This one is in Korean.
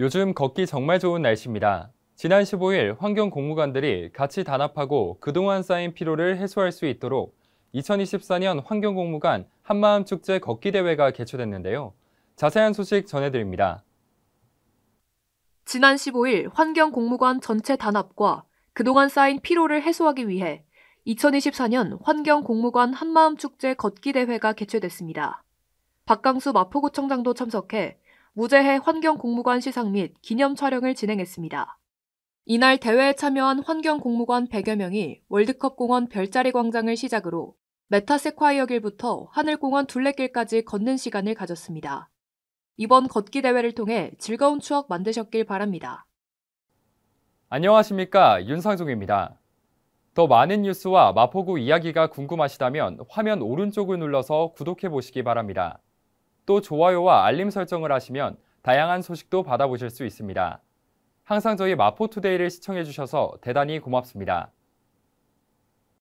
요즘 걷기 정말 좋은 날씨입니다. 지난 15일 환경공무관들이 같이 단합하고 그동안 쌓인 피로를 해소할 수 있도록 2024년 환경공무관 한마음축제 걷기 대회가 개최됐는데요. 자세한 소식 전해드립니다. 지난 15일 환경공무관 전체 단합과 그동안 쌓인 피로를 해소하기 위해 2024년 환경공무관 한마음축제 걷기 대회가 개최됐습니다. 박강수 마포구청장도 참석해 무제해 환경공무관 시상 및 기념 촬영을 진행했습니다. 이날 대회에 참여한 환경공무관 100여 명이 월드컵 공원 별자리 광장을 시작으로 메타세콰이어 길부터 하늘공원 둘레길까지 걷는 시간을 가졌습니다. 이번 걷기 대회를 통해 즐거운 추억 만드셨길 바랍니다. 안녕하십니까 윤상종입니다. 더 많은 뉴스와 마포구 이야기가 궁금하시다면 화면 오른쪽을 눌러서 구독해 보시기 바랍니다. 또 좋아요와 알림 설정을 하시면 다양한 소식도 받아보실 수 있습니다. 항상 저희 마포투데이를 시청해주셔서 대단히 고맙습니다.